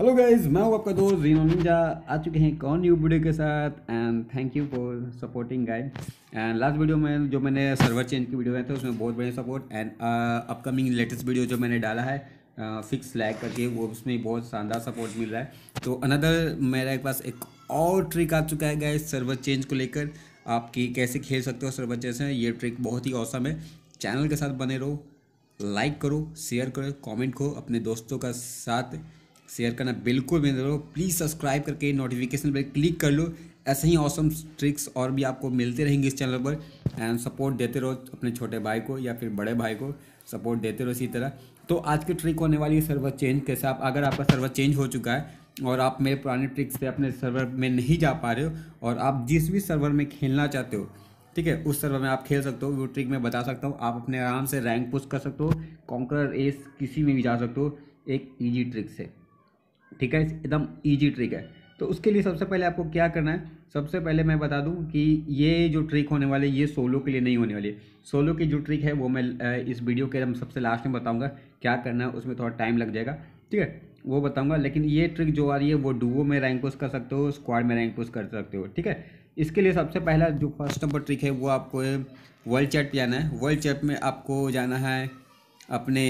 hello guys मैं हूँ आपका दोस्त जीनो निंजा आ चुके हैं कौन न्यू वीडियो के साथ and thank you for supporting guys and last video में जो मैंने सर्वर चेंज की वीडियो बनाई थी उसमें बहुत बढ़िया support and upcoming latest video जो मैंने डाला है फिक्स uh, लैग करके वो उसमें बहुत शानदार सपोर्ट मिल रहा है तो अनदर मेरे पास एक और ट्रिक आ चुका है गाइज सर्वर चेंज को लेकर आप कैसे खेल सकते हो सर्वर चेंज से ये ट्रिक बहुत ही औसम है चैनल के साथ बने रहो लाइक करो शेयर करो कॉमेंट करो अपने दोस्तों का साथ शेयर करना बिल्कुल भी नहीं प्लीज़ सब्सक्राइब करके नोटिफिकेशन पर क्लिक कर लो ऐसे ही ऑसम ट्रिक्स और भी आपको मिलते रहेंगे इस चैनल पर एंड सपोर्ट देते रहो अपने छोटे भाई को या फिर बड़े भाई को सपोर्ट देते रहो इसी तरह तो आज की ट्रिक होने वाली है सर्वर चेंज कैसे आप अगर आपका सर्वर चेंज हो चुका है और आप मेरे पुराने ट्रिक्स पे अपने सर्वर में नहीं जा पा रहे हो और आप जिस भी सर्वर में खेलना चाहते हो ठीक है उस सर्वर में आप खेल सकते हो वो ट्रिक मैं बता सकता हूँ आप अपने आराम से रैंक पुश कर सकते हो कॉन्कर एस किसी में भी जा सकते हो एक ईजी ट्रिक्स है ठीक है एकदम ईजी ट्रिक है तो उसके लिए सबसे पहले आपको क्या करना है सबसे पहले मैं बता दूं कि ये जो ट्रिक होने वाली ये सोलो के लिए नहीं होने वाली सोलो की जो ट्रिक है वो मैं इस वीडियो के हम सबसे लास्ट में बताऊंगा क्या करना है उसमें थोड़ा टाइम लग जाएगा ठीक है वो बताऊंगा लेकिन ये ट्रिक जो आ रही है वो डुवो में रैंक पुश कर सकते हो स्क्वाड में रैंक पुश कर सकते हो ठीक है इसके लिए सबसे पहला जो फर्स्ट नंबर ट्रिक है वो आपको वर्ल्ड चैट पर जाना है वर्ल्ड चैट में आपको जाना है अपने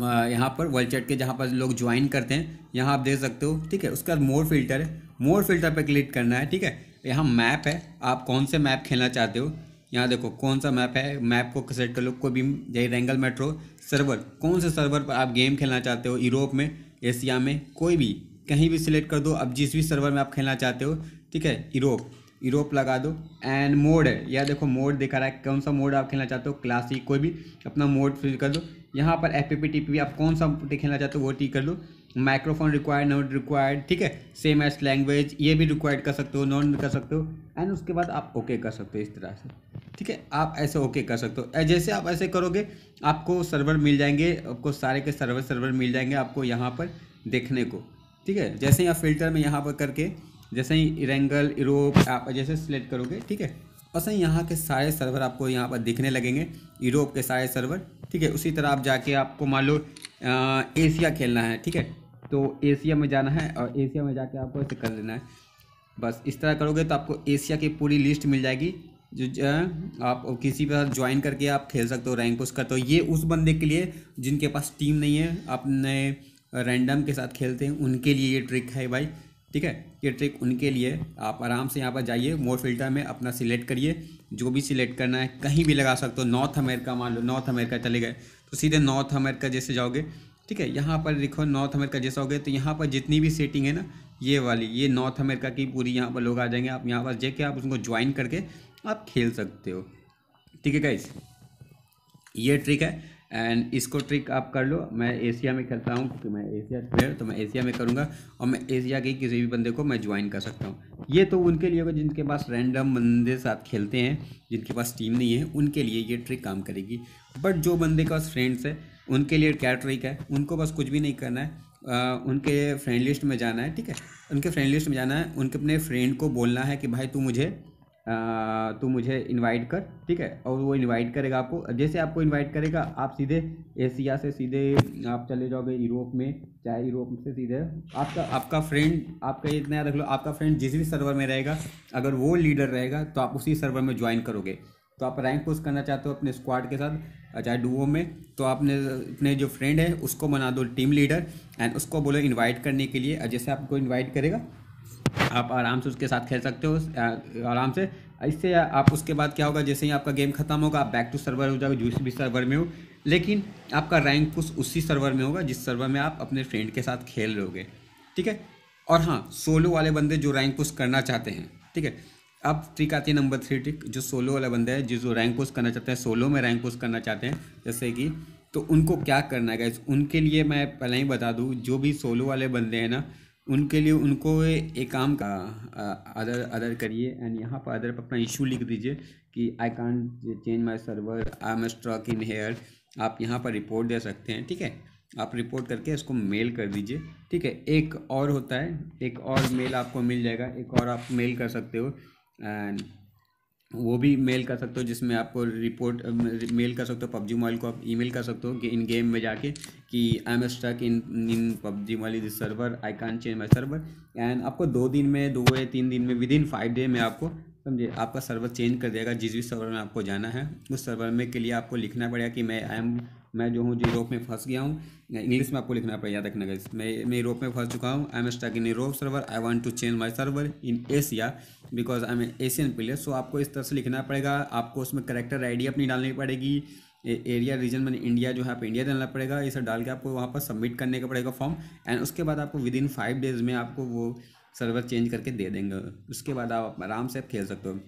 यहाँ पर वर्ल्ड चैट के जहाँ पर लोग ज्वाइन करते हैं यहाँ आप देख सकते हो ठीक है उसके बाद मोर फिल्टर है मोर फिल्टर पर क्लिक करना है ठीक है यहाँ मैप है आप कौन से मैप खेलना चाहते हो यहाँ देखो कौन सा मैप है मैप को सेट कर लो कोई भी जय रेंगल मेट्रो सर्वर कौन से सर्वर पर आप गेम खेलना चाहते हो यूरोप में एशिया में कोई भी कहीं भी सिलेक्ट कर दो अब जिस भी सर्वर में आप खेलना चाहते हो ठीक है यूरोप यूरोप लगा दो एंड मोड है यह देखो मोड दिखा रहा है कौन सा मोड आप खेलना चाहते हो क्लासिक कोई भी अपना मोड फिल कर दो यहाँ पर एफ पी टी आप कौन सा खेलना चाहते हो वो टी कर दो माइक्रोफोन रिक्वायर्ड नॉट रिक्वायर्ड ठीक है सेम एस लैंग्वेज ये भी रिक्वायर्ड कर सकते हो नॉन कर सकते हो एंड उसके बाद आप ओके okay कर सकते हो इस तरह से ठीक है आप ऐसे ओके okay कर सकते हो जैसे आप ऐसे करोगे आपको सर्वर मिल जाएंगे आपको सारे के सर्वर सर्वर मिल जाएंगे आपको यहाँ पर देखने को ठीक है जैसे यहाँ फिल्टर में यहाँ पर करके जैसे ही इरेंगल यूरोप आप जैसे सिलेक्ट करोगे ठीक है और सही यहाँ के सारे सर्वर आपको यहाँ पर दिखने लगेंगे यूरोप के सारे सर्वर ठीक है उसी तरह आप जाके आपको मान लो एशिया खेलना है ठीक है तो एशिया में जाना है और एशिया में जाके आपको ऐसे कर लेना है बस इस तरह करोगे तो आपको एशिया की पूरी लिस्ट मिल जाएगी जो, आप किसी पर ज्वाइन करके आप खेल सकते हो रैंक पुश करते हो ये उस बंदे के लिए जिनके पास टीम नहीं है अपने रैंडम के साथ खेलते हैं उनके लिए ये ट्रिक है भाई ठीक है ये ट्रिक उनके लिए आप आराम से यहाँ पर जाइए मोर फिल्टर में अपना सिलेक्ट करिए जो भी सिलेक्ट करना है कहीं भी लगा सकते हो नॉर्थ अमेरिका मान लो नॉर्थ अमेरिका चले गए तो सीधे नॉर्थ अमेरिका जैसे जाओगे ठीक है यहाँ पर देखो नॉर्थ अमेरिका जैसा हो गया तो यहाँ पर जितनी भी सेटिंग है ना ये वाली ये नॉर्थ अमेरिका की पूरी यहाँ पर लोग आ जाएंगे आप यहाँ पर जाके आप उसको ज्वाइन करके आप खेल सकते हो ठीक है गाइज ये ट्रिक है एंड इसको ट्रिक आप कर लो मैं एशिया में खेलता हूँ क्योंकि मैं एशिया प्लेयर तो मैं एशिया में करूँगा और मैं एशिया के किसी भी बंदे को मैं ज्वाइन कर सकता हूँ ये तो उनके लिए होगा जिनके पास रैंडम बंदे साथ खेलते हैं जिनके पास टीम नहीं है उनके लिए ये ट्रिक काम करेगी बट जो बंदे के पास फ्रेंड्स है उनके लिए क्या ट्रिक है उनको बस कुछ भी नहीं करना है आ, उनके फ्रेंड लिस्ट में जाना है ठीक है उनके फ्रेंड लिस्ट में जाना है उनके अपने फ्रेंड को बोलना है कि भाई तू मुझे तो मुझे इनवाइट कर ठीक है और वो इनवाइट करेगा आपको जैसे आपको इनवाइट करेगा आप सीधे एशिया से सीधे आप चले जाओगे यूरोप में चाहे यूरोप से सीधे आपका आपका फ्रेंड आपका इतना याद रख लो आपका फ्रेंड जिस भी सर्वर में रहेगा अगर वो लीडर रहेगा तो आप उसी सर्वर में ज्वाइन करोगे तो आप रैंक पोस्ट करना चाहते हो अपने स्क्वाड के साथ चाहे डुओ में तो आपने अपने जो फ्रेंड है उसको बना दो टीम लीडर एंड उसको बोलो इनवाइट करने के लिए जैसे आपको इनवाइट करेगा आप आराम से उसके साथ खेल सकते हो आराम से इससे आप उसके बाद क्या होगा जैसे ही आपका गेम खत्म होगा आप बैक टू सर्वर हो जाओगे जिस भी सर्वर में हो लेकिन आपका रैंक कुछ उसी सर्वर में होगा जिस सर्वर में आप अपने फ्रेंड के साथ खेल रहोगे ठीक है और हाँ सोलो वाले बंदे जो रैंक कुछ करना चाहते हैं ठीक है अब ट्रिक आती है नंबर थ्री ट्रिक जो सोलो वाले बंदे हैं जो रैंक कुछ करना चाहते हैं सोलो में रैंक कुछ करना चाहते हैं जैसे कि तो उनको क्या करना है उनके लिए मैं पहले ही बता दूँ जो भी सोलो वाले बंदे हैं ना उनके लिए उनको एक काम का अदर अदर करिए एंड यहाँ पर अदर पर अपना इशू लिख दीजिए कि I can change my server I am stuck in here आप यहाँ पर रिपोर्ट दे सकते हैं ठीक है आप रिपोर्ट करके इसको मेल कर दीजिए ठीक है एक और होता है एक और मेल आपको मिल जाएगा एक और आप मेल कर सकते हो एंड वो भी मेल कर सकते हो जिसमें आपको रिपोर्ट मेल कर सकते हो पबजी मोबाइल को आप ईमेल कर सकते हो कि इन गेम में जाके कि I am stuck in in PUBG mobile is server I can change my server and आपको दो दिन में दो या तीन दिन में विद इन फाइव डे में आपको समझे आपका सर्वर चेंज कर देगा जिस भी सर्वर में आपको जाना है उस सर्वर में के लिए आपको लिखना पड़ेगा कि मैं आई एम मैं जो हूँ यूरोप में फंस गया हूँ इंग्लिश में आपको लिखना पड़ेगा याद रखना मैं मैं यूरोप में फंस चुका हूँ I am stuck in Europe server I want to change my server in Asia because I am Asian player so आपको इस तरह से लिखना पड़ेगा आपको उसमें करेक्टर आई अपनी डालनी पड़ेगी एरिया रीजन मैंने इंडिया जो है आप इंडिया डालना पड़ेगा ये सब डाल के आपको वहाँ पर सबमिट करने का पड़ेगा फॉर्म एंड उसके बाद आपको विद इन फाइव डेज़ में आपको वो सर्वर चेंज करके दे देंगे उसके बाद आप आराम से आप खेल सकते हो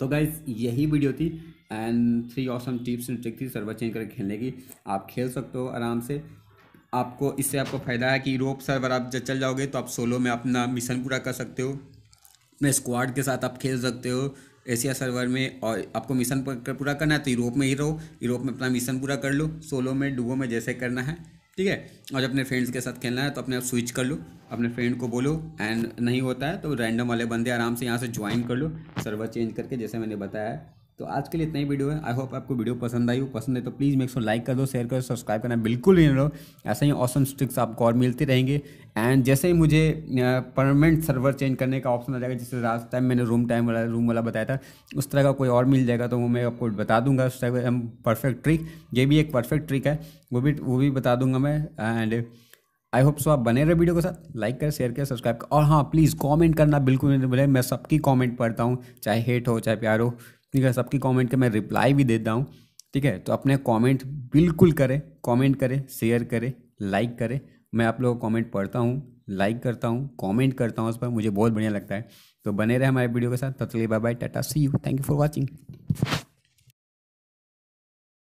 तो गाइज यही वीडियो थी and three awesome tips and trick थी सर्वर चेंज करके खेलने की आप खेल सकते हो आराम से आपको इससे आपको फ़ायदा है कि यूरोप सर्वर आप जब चल जाओगे तो आप सोलो में अपना मिशन पूरा कर सकते हो अपने स्क्वाड के साथ आप खेल सकते हो एशिया सर्वर में और आपको मिशन पूरा करना है तो यूरोप में ही रहो यूरोप में अपना मिशन पूरा कर लो सोलो में डुबो में जैसे करना है ठीक है और जब अपने फ्रेंड्स के साथ खेलना है तो अपने आप स्विच कर लो अपने फ्रेंड को बोलो एंड नहीं होता है तो रैंडम वाले बंदे आराम से यहाँ से ज्वाइन कर लो सर्वर चेंज करके जैसे मैंने बताया है तो आज के लिए इतना ही वीडियो है आई होप आपको वीडियो पसंद आई हो पसंद है तो प्लीज़ मेक सो लाइक कर दो शेयर करो सब्सक्राइब करना बिल्कुल ही नहीं रहो ऐसे ही ऑसम ट्रिक्स आपको और मिलते रहेंगे एंड जैसे ही मुझे परमानेंट सर्वर चेंज करने का ऑप्शन आ जाएगा जैसे लास्ट टाइम मैंने रूम टाइम वाला रूम वाला बताया था उस तरह का कोई और मिल जाएगा तो वो मैं आपको बता दूंगा उस टाइप परफेक्ट ट्रिक ये भी एक परफेक्ट ट्रिक है वो भी वो भी बता दूंगा मैं एंड आई होप सो आप बने रहे वीडियो के साथ लाइक करें शेयर करें सब्सक्राइब करें और हाँ प्लीज़ कमेंट करना बिल्कुल नहीं बोले मैं सबकी कमेंट पढ़ता हूँ चाहे हेट हो चाहे प्यार हो ठीक है सबकी कमेंट के मैं रिप्लाई भी देता हूँ ठीक है तो अपने कमेंट बिल्कुल करें कमेंट करें शेयर करें लाइक करें मैं आप लोगों को कमेंट पढ़ता हूँ लाइक करता हूँ कमेंट करता हूँ उस पर मुझे बहुत बढ़िया लगता है तो बने रहे हमारे वीडियो के साथ तत्ली बाय बाय टाटा see you thank you for watching